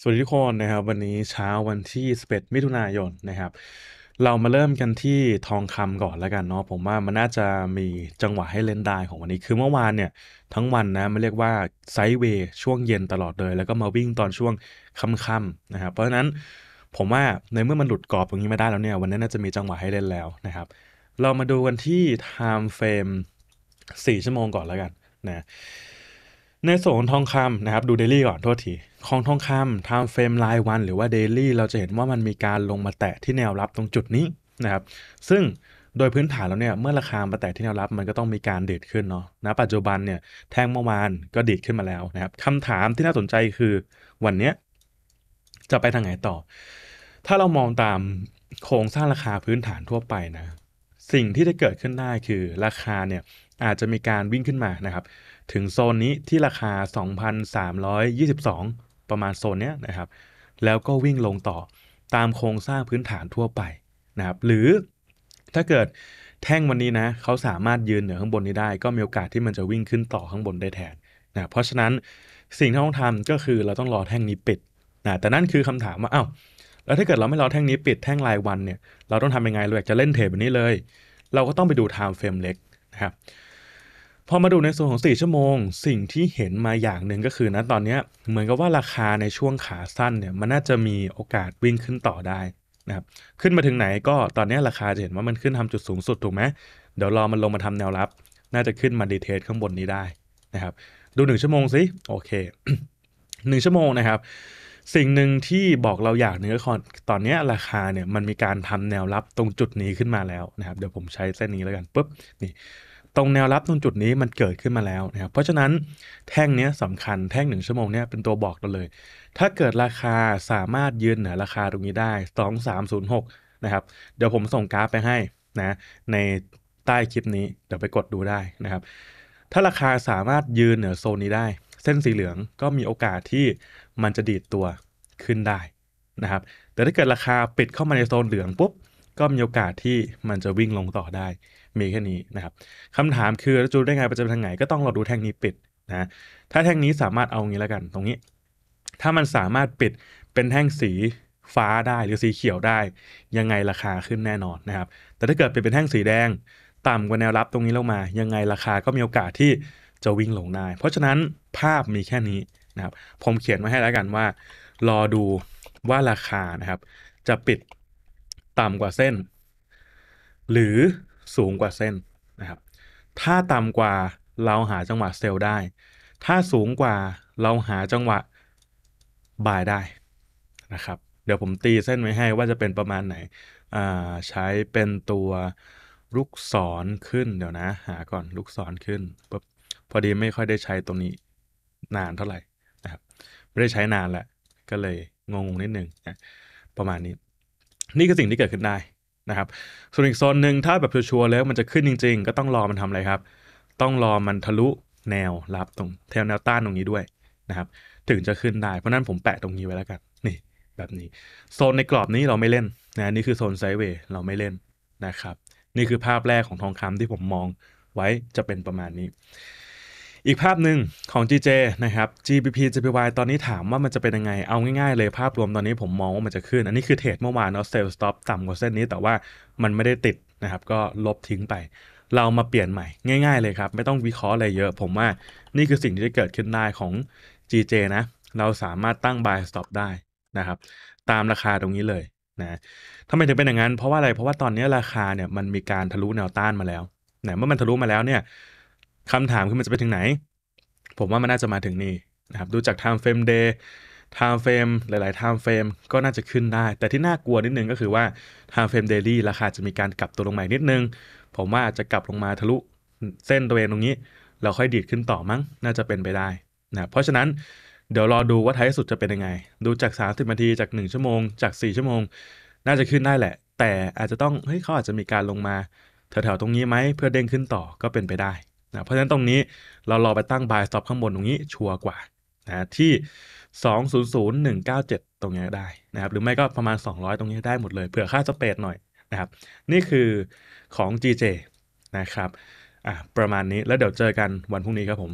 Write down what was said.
สวัสดีทุกคนนะครับวันนี้เช้าวันที่11มิถุนายนนะครับ เรามาเริ่มกันที่ทองคำก่อนแล้วกันเนาะผมว่ามันน่าจะมีจังหวะให้เล่นได้ของวันนี้คือเมื่อวานเนี่ย ทั้งวันนะมันเรียกว่าไซด์เวย์ช่วงเย็นตลอดเลย แล้วก็มาวิ่งตอนช่วงค่ำๆนะครับ เพราะฉะนั้นผมว่าในเมื่อมันหลุดกรอบตรงนี้ไม่ได้แล้วเนี่ย วันนี้น่าจะมีจังหวะให้เล่นแล้วนะครับ เรามาดูกันที่ไทม์เฟรม4ชั่วโมงก่อนแล้วกันนะในส่วนของทองคำนะครับ ดูเดลี่ก่อน โทษที ของทองคำ t i ม e frame รายวันหรือว่าเดลี่เราจะเห็นว่ามันมีการลงมาแตะที่แนวรับตรงจุดนี้นะครับ ซึ่งโดยพื้นฐานแล้วเนี่ย เมื่อราคามาแตะที่แนวรับมันก็ต้องมีการเดีดขึ้นเนาะนะปัจจุบันเนี่ยแท่งเมื่อวานก็ดีดขึ้นมาแล้วนะครับคำถามที่น่าสนใจคือวันนี้จะไปทางไหนต่อ ถ้าเรามองตามโครงสร้างราคาพื้นฐานทั่วไปนะ สิ่งที่จะเกิดขึ้นได้คือราคาเนี่ยอาจจะมีการวิ่งขึ้นมานะครับ ถึงโซนนี้ที่ราคา 2,322 ประมาณโซนเนี้ยนะครับ แล้วก็วิ่งลงต่อตามโครงสร้างพื้นฐานทั่วไปนะครับ หรือถ้าเกิดแท่งวันนี้นะเขาสามารถยืนเหนือข้างบนนี้ได้ ก็มีโอกาสที่มันจะวิ่งขึ้นต่อข้างบนได้แทนนะเพราะฉะนั้นสิ่งที่ต้องทำก็คือเราต้องรอแท่งนี้ปิดนะแต่นั่นคือคำถามว่าอา้าวแล้วถ้าเกิดเราไม่รอแท่งนี้ปิด แท่งรายวันเนี่ยเราต้องทำยังไงเราอยากจะเล่นเทปแบบนี้เลย เราก็ต้องไปดูไทม์เฟรมเล็กนะครับพอมาดูในส่วนของ4ชั่วโมงสิ่งที่เห็นมาอย่างหนึ่งก็คือนะตอนนี้เหมือนกับว่าราคาในช่วงขาสั้นเนี่ย มันน่าจะมีโอกาสวิ่งขึ้นต่อได้นะครับ ขึ้นมาถึงไหนก็ตอนนี้ราคาจะเห็นว่ามันขึ้นทำจุดสูงสุดถูกไหมเดี๋ยวรอมันลงมาทำแนวรับ น่าจะขึ้นมาดีเทสข้างบนนี้ได้นะครับ ดู1ชั่วโมงสิโอเค1ชั่วโมงนะครับ สิ่งหนึ่งที่บอกเราอยากเนื้อคออตอนนี้ราคาเนี่ยมันมีการทำแนวรับตรงจุดนี้ขึ้นมาแล้วนะครับ เดี๋ยวผมใช้เส้นนี้แล้วกันปุ๊บนี่ตรงแนวรับตรงจุดนี้มันเกิดขึ้นมาแล้วนะครับเพราะฉะนั้นแท่งนี้สำคัญแท่งหนึ่งชั่วโมงนี้เป็นตัวบอกเราเลย ถ้าเกิดราคาสามารถยืนเหนือราคาตรงนี้ได้ 2306นะครับเดี๋ยวผมส่งกราฟไปให้นะในใต้คลิปนี้เดี๋ยวไปกดดูได้นะครับถ้าราคาสามารถยืนเหนือโซนนี้ได้ เส้นสีเหลืองก็มีโอกาสที่มันจะดีดตัวขึ้นได้นะครับแต่ถ้าเกิดราคาปิดเข้ามาในโซนเหลืองปุ๊บก็มีโอกาสที่มันจะวิ่งลงต่อได้ มีแค่นี้นะครับคำถามคือแล้วจูได้ไงมรนจะไปทางไหนก็ต้องรอดูแท่งนี้ปิดนะถ้าแท่งนี้สามารถเอางี้แล้วกัน ตรงนี้ ถ้ามันสามารถปิดเป็นแท่งสีฟ้าได้หรือสีเขียวได้ ยังไงราคาขึ้นแน่นอนนะครับ แต่ถ้าเกิดเป็นเป็นแท่งสีแดงต่ำกว่าแนวรับตรงนี้ลงมา ยังไงราคาก็มีโอกาสที่จะวิ่งลงได้เพราะฉะนั้นภาพมีแค่นี้นะครับ ผมเขียนมาให้แล้วกันว่ารอดูว่าราคานะครับ จะปิดต่ำกว่าเส้น หรือสูงกว่าเส้นนะครับ ถ้าต่ำกว่าเราหาจังหวะเซลล์ได้ ถ้าสูงกว่าเราหาจังหวะบายได้นะครับ เดี๋ยวผมตีเส้นไว้ให้ว่าจะเป็นประมาณไหนใช้เป็นตัวลูกศรขึ้น เดี๋ยวนะหาก่อนลูกศรขึ้นปุ๊บพอดีไม่ค่อยได้ใช้ตรงนี้นานเท่าไหร่นะครับไม่ได้ใช้นานแหละก็เลยงงนิดนึงนะประมาณนี้นี่คือสิ่งที่เกิดขึ้นได้นะครับ ส่วนอีกโซนหนึ่งถ้าแบบชัวร์แล้วมันจะขึ้นจริง ๆ ก็ต้องรอมันทำอะไรครับ ต้องรอมันทะลุแนวรับตรงแถวแนวต้านตรงนี้ด้วยนะครับ ถึงจะขึ้นได้เพราะนั้นผมแปะตรงนี้ไว้แล้วกัน นี่ แบบนี้โซนในกรอบนี้เราไม่เล่นนะนี่คือโซนไซด์เวย์เราไม่เล่นนะครับ นี่คือภาพแรกของทองคำที่ผมมองไว้จะเป็นประมาณนี้อีกภาพหนึ่งของ GJ นะครับ GBP JPY ตอนนี้ถามว่ามันจะเป็นยังไง เอาง่ายๆ เลยภาพรวมตอนนี้ผมมองว่ามันจะขึ้น อันนี้คือเทรดเมื่อวานเนาะเซลล์สต็อปต่ำกว่าเส้นนี้ แต่ว่ามันไม่ได้ติดนะครับก็ลบทิ้งไป เรามาเปลี่ยนใหม่ง่าย ๆเลยครับ ไม่ต้องวิเคราะห์อะไรเยอะ ผมว่านี่คือสิ่งที่จะเกิดขึ้นได้ของ GJ นะเราสามารถตั้ง buy stop ได้นะครับตามราคาตรงนี้เลยนะทำไมถึงเป็นอย่างนั้นเพราะว่าอะไรเพราะว่าตอนนี้ราคาเนี่ยมันมีการทะลุแนวต้านมาแล้วนะเมื่อมันทะลุมาแล้วเนี่ยคำถามคือมันจะไปถึงไหน ผมว่ามันน่าจะมาถึงนี่นะครับดูจาก time frame day time frame หลายๆ time frame ก็น่าจะขึ้นได้ แต่ที่น่ากลัวนิดนึงก็คือว่า time frame daily ราคาจะมีการกลับตัวลงมานิดนึง ผมว่าอาจะกลับลงมาทะลุเส้นตัวเองตรงนี้เราค่อยดีดขึ้นต่อมั้งน่าจะเป็นไปได้นะเพราะฉะนั้นเดี๋ยวรอดูว่าท้ายสุดจะเป็นยังไง ดูจาก30นาทีจาก1ชั่วโมงจาก 4 ชั่วโมง น่าจะขึ้นได้แหละ แต่อาจจะต้องเฮ้ยเขาอาจจะมีการลงมาแถวๆตรงนี้ไหมเพื่อเด้งขึ้นต่อก็เป็นไปได้นะเพราะฉะนั้นตรงนี้เรารอไปตั้ง buy stop ข้างบนตรงนี้ชัวร์กว่านะที่ 200197 ตรงนี้ได้นะครับหรือไม่ก็ประมาณ 200 ตรงนี้ได้หมดเลยเผื่อค่าสเปดหน่อยนะครับนี่คือของ GJ นะครับอ่ะประมาณนี้แล้วเดี๋ยวเจอกันวันพรุ่งนี้ครับผม